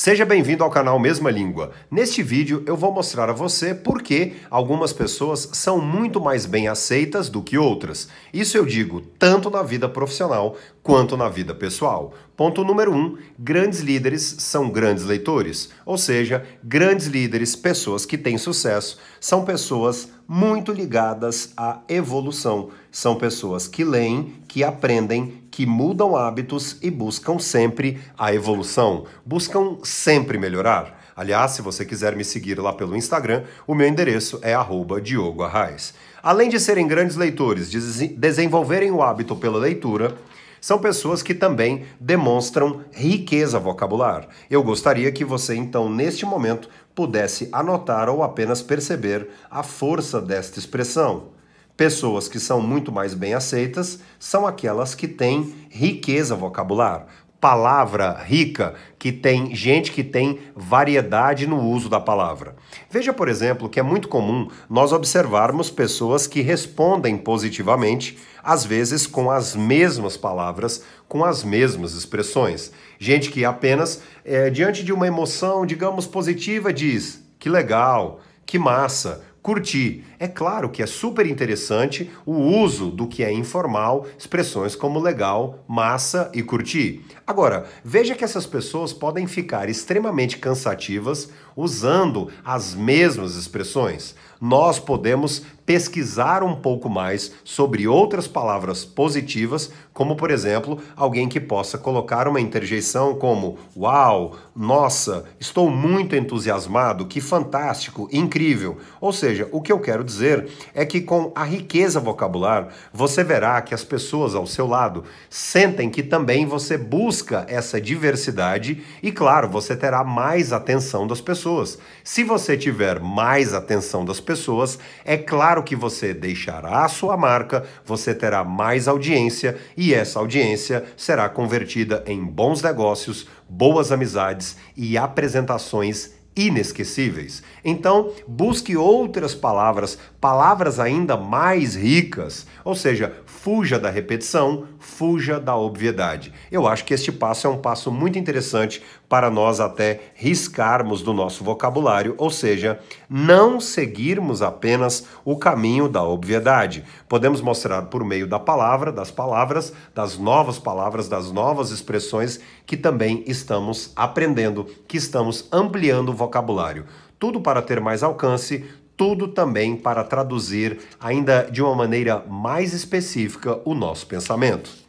Seja bem-vindo ao canal Mesma Língua. Neste vídeo eu vou mostrar a você por que algumas pessoas são muito mais bem aceitas do que outras. Isso eu digo tanto na vida profissional quanto na vida pessoal. Ponto número 1: um, grandes líderes são grandes leitores, ou seja, grandes líderes, pessoas que têm sucesso, são pessoas muito ligadas à evolução, são pessoas que leem, que aprendem, que mudam hábitos e buscam sempre a evolução, buscam sempre melhorar. Aliás, se você quiser me seguir lá pelo Instagram, o meu endereço é @diogoarrais. Além de serem grandes leitores, de desenvolverem o hábito pela leitura, são pessoas que também demonstram riqueza vocabular. Eu gostaria que você, então, neste momento, pudesse anotar ou apenas perceber a força desta expressão. Pessoas que são muito mais bem aceitas são aquelas que têm riqueza vocabular, palavra rica, que tem gente que tem variedade no uso da palavra. Veja, por exemplo, que é muito comum nós observarmos pessoas que respondem positivamente, às vezes com as mesmas palavras, com as mesmas expressões. Gente que apenas, é, diante de uma emoção, digamos, positiva, diz: que legal, que massa curtir. É claro que é super interessante o uso do que é informal, expressões como legal, massa e curtir. Agora, veja que essas pessoas podem ficar extremamente cansativas usando as mesmas expressões. Nós podemos pesquisar um pouco mais sobre outras palavras positivas, como por exemplo, alguém que possa colocar uma interjeição como uau, nossa, estou muito entusiasmado, que fantástico, incrível. Ou seja, o que eu quero dizer é que com a riqueza vocabular, você verá que as pessoas ao seu lado sentem que também você busca essa diversidade e claro, você terá mais atenção das pessoas. Se você tiver mais atenção das pessoas, é claro Claro que você deixará a sua marca, você terá mais audiência e essa audiência será convertida em bons negócios, boas amizades e apresentações inesquecíveis. Então, busque outras palavras, palavras ainda mais ricas, ou seja, fuja da repetição, fuja da obviedade. Eu acho que este passo é um passo muito interessante para nós até riscarmos do nosso vocabulário, ou seja, não seguirmos apenas o caminho da obviedade. Podemos mostrar por meio da palavra, das palavras, das novas palavras, das novas expressões que também estamos aprendendo, que estamos ampliando o vocabulário. Tudo para ter mais alcance, tudo também para traduzir ainda de uma maneira mais específica o nosso pensamento.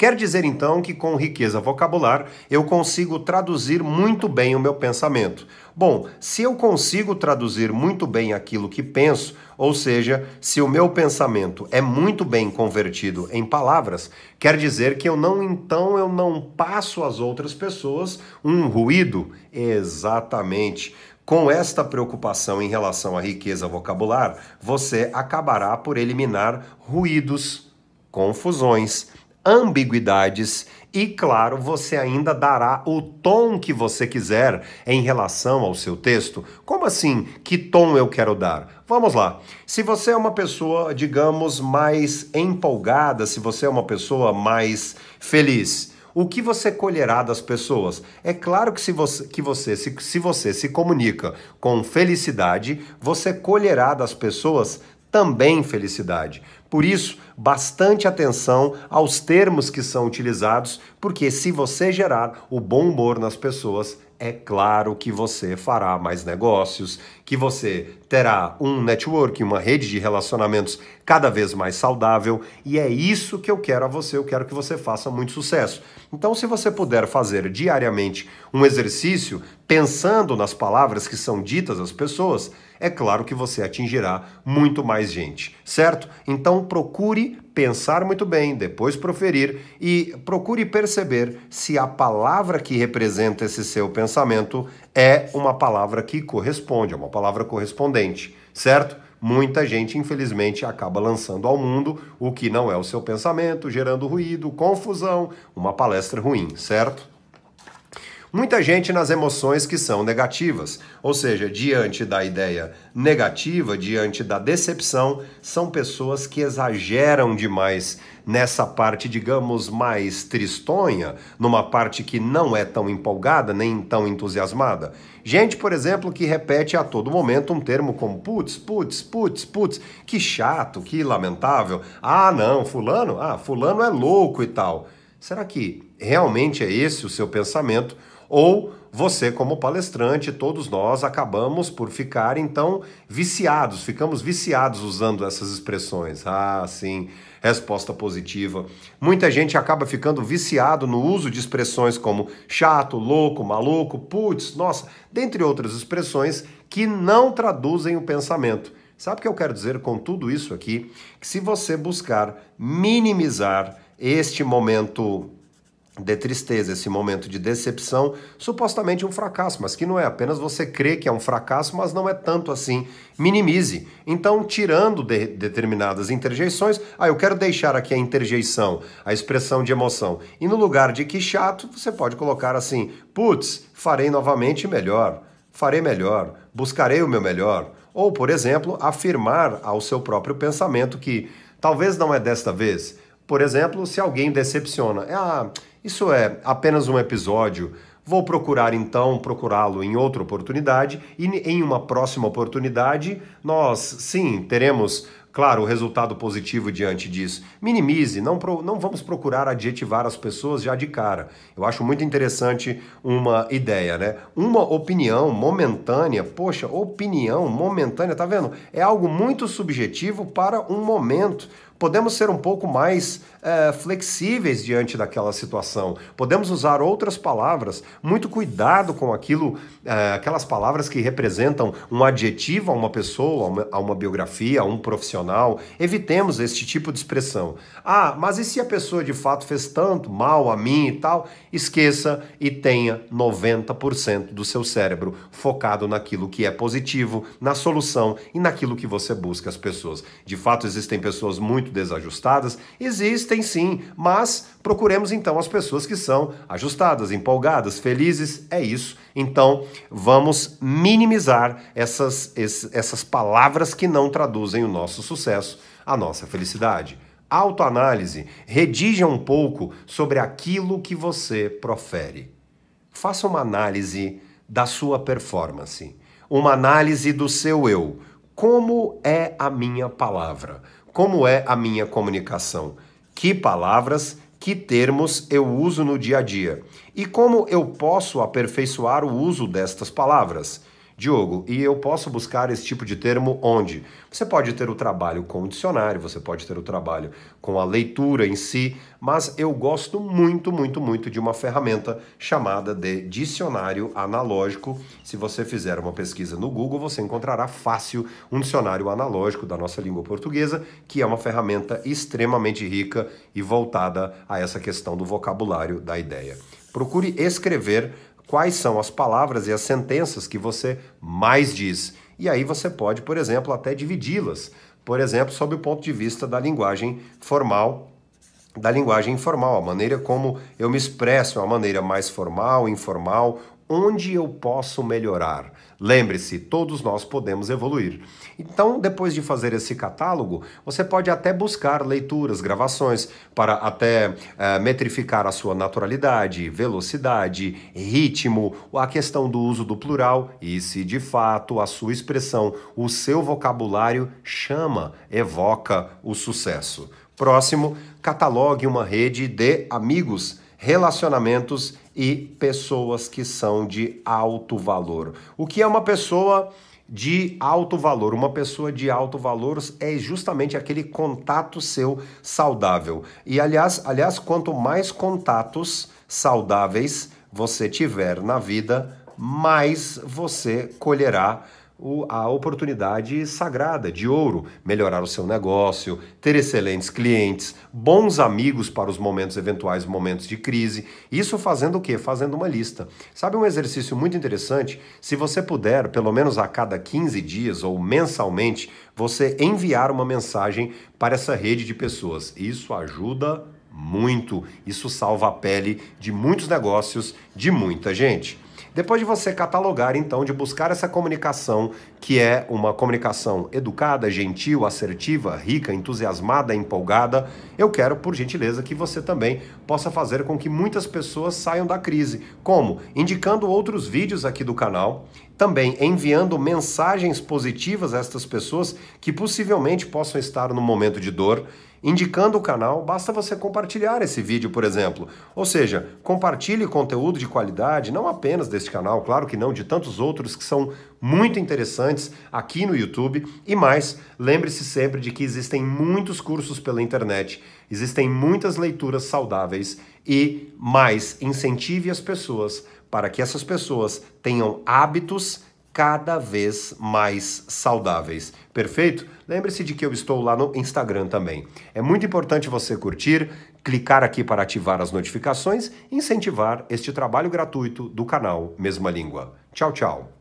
Quer dizer então que com riqueza vocabular eu consigo traduzir muito bem o meu pensamento. Bom, se eu consigo traduzir muito bem aquilo que penso, ou seja, se o meu pensamento é muito bem convertido em palavras, quer dizer que eu não então eu não passo às outras pessoas um ruído, exatamente. Com esta preocupação em relação à riqueza vocabular, você acabará por eliminar ruídos, confusões ambiguidades e, claro, você ainda dará o tom que você quiser em relação ao seu texto. Como assim? Que tom eu quero dar? Vamos lá. Se você é uma pessoa, digamos, mais empolgada, se você é uma pessoa mais feliz, o que você colherá das pessoas? É claro que se você, que você se, se você se comunica com felicidade, você colherá das pessoas também felicidade. Por isso, bastante atenção aos termos que são utilizados, porque se você gerar o bom humor nas pessoas, é claro que você fará mais negócios, que você terá um network, uma rede de relacionamentos cada vez mais saudável, e é isso que eu quero a você, eu quero que você faça muito sucesso. Então, se você puder fazer diariamente um exercício pensando nas palavras que são ditas às pessoas, é claro que você atingirá muito mais gente, certo? Então procure pensar muito bem, depois proferir e procure perceber se a palavra que representa esse seu pensamento é uma palavra que corresponde, é uma palavra correspondente, certo? Muita gente, infelizmente, acaba lançando ao mundo o que não é o seu pensamento, gerando ruído, confusão, uma palestra ruim, certo? Muita gente nas emoções que são negativas, ou seja, diante da ideia negativa, diante da decepção, são pessoas que exageram demais nessa parte, digamos, mais tristonha, numa parte que não é tão empolgada nem tão entusiasmada. Gente, por exemplo, que repete a todo momento um termo como putz, putz, putz, putz, que chato, que lamentável. Ah, não, fulano, ah, fulano é louco e tal. Será que realmente é esse o seu pensamento? ou você como palestrante, todos nós acabamos por ficar então viciados, ficamos viciados usando essas expressões. Ah, sim, resposta positiva. Muita gente acaba ficando viciado no uso de expressões como chato, louco, maluco, putz, nossa, dentre outras expressões que não traduzem o pensamento. Sabe o que eu quero dizer com tudo isso aqui? Que se você buscar minimizar este momento de tristeza, esse momento de decepção, supostamente um fracasso, mas que não é apenas você crê que é um fracasso, mas não é tanto assim. Minimize. Então, tirando de determinadas interjeições, ah, eu quero deixar aqui a interjeição, a expressão de emoção. E no lugar de que chato, você pode colocar assim: putz, farei novamente melhor, farei melhor, buscarei o meu melhor. Ou, por exemplo, afirmar ao seu próprio pensamento que talvez não é desta vez, por exemplo, se alguém decepciona, é, ah, isso é apenas um episódio, vou procurar então procurá-lo em outra oportunidade e em uma próxima oportunidade nós sim teremos claro, o resultado positivo diante disso. Minimize, não, pro, não vamos procurar adjetivar as pessoas já de cara. Eu acho muito interessante uma ideia, né? Uma opinião momentânea, poxa, opinião momentânea, tá vendo? É algo muito subjetivo para um momento podemos ser um pouco mais é, flexíveis diante daquela situação, podemos usar outras palavras, muito cuidado com aquilo, é, aquelas palavras que representam um adjetivo a uma pessoa, a uma, a uma biografia, a um profissional, evitemos este tipo de expressão. Ah, mas e se a pessoa de fato fez tanto mal a mim e tal? Esqueça e tenha 90% do seu cérebro focado naquilo que é positivo, na solução e naquilo que você busca as pessoas. De fato, existem pessoas muito muito desajustadas? Existem sim, mas procuremos então as pessoas que são ajustadas, empolgadas, felizes, é isso. Então vamos minimizar essas, essas palavras que não traduzem o nosso sucesso, a nossa felicidade autoanálise, redija um pouco sobre aquilo que você profere. Faça uma análise da sua performance, uma análise do seu eu. Como é a minha palavra? Como é a minha comunicação? Que palavras, que termos eu uso no dia a dia? E como eu posso aperfeiçoar o uso destas palavras? Diogo, e eu posso buscar esse tipo de termo onde? Você pode ter o trabalho com o dicionário, você pode ter o trabalho com a leitura em si, mas eu gosto muito, muito, muito de uma ferramenta chamada de dicionário analógico. Se você fizer uma pesquisa no Google, você encontrará fácil um dicionário analógico da nossa língua portuguesa, que é uma ferramenta extremamente rica e voltada a essa questão do vocabulário da ideia. Procure escrever quais são as palavras e as sentenças que você mais diz. E aí você pode, por exemplo, até dividi-las. Por exemplo, sob o ponto de vista da linguagem formal, da linguagem informal, a maneira como eu me expresso, é uma maneira mais formal, informal, onde eu posso melhorar. Lembre-se, todos nós podemos evoluir. Então, depois de fazer esse catálogo, você pode até buscar leituras, gravações, para até é, metrificar a sua naturalidade, velocidade, ritmo, a questão do uso do plural e se de fato a sua expressão, o seu vocabulário chama, evoca o sucesso. Próximo, catalogue uma rede de amigos, relacionamentos e pessoas que são de alto valor. O que é uma pessoa de alto valor. Uma pessoa de alto valor é justamente aquele contato seu saudável. E aliás, aliás, quanto mais contatos saudáveis você tiver na vida, mais você colherá a oportunidade sagrada de ouro, melhorar o seu negócio, ter excelentes clientes, bons amigos para os momentos eventuais momentos de crise. Isso fazendo o quê? Fazendo uma lista. Sabe um exercício muito interessante? Se você puder, pelo menos a cada 15 dias ou mensalmente, você enviar uma mensagem para essa rede de pessoas. Isso ajuda muito. Isso salva a pele de muitos negócios de muita gente. Depois de você catalogar, então, de buscar essa comunicação, que é uma comunicação educada, gentil, assertiva, rica, entusiasmada, empolgada, eu quero, por gentileza, que você também possa fazer com que muitas pessoas saiam da crise. Como? Indicando outros vídeos aqui do canal, também enviando mensagens positivas a estas pessoas que possivelmente possam estar no momento de dor. Indicando o canal, basta você compartilhar esse vídeo, por exemplo. Ou seja, compartilhe conteúdo de qualidade, não apenas deste canal, claro que não, de tantos outros que são muito interessantes aqui no YouTube. E mais, lembre-se sempre de que existem muitos cursos pela internet, existem muitas leituras saudáveis e mais incentive as pessoas para que essas pessoas tenham hábitos cada vez mais saudáveis. Perfeito? Lembre-se de que eu estou lá no Instagram também. É muito importante você curtir, clicar aqui para ativar as notificações e incentivar este trabalho gratuito do canal Mesma Língua. Tchau, tchau.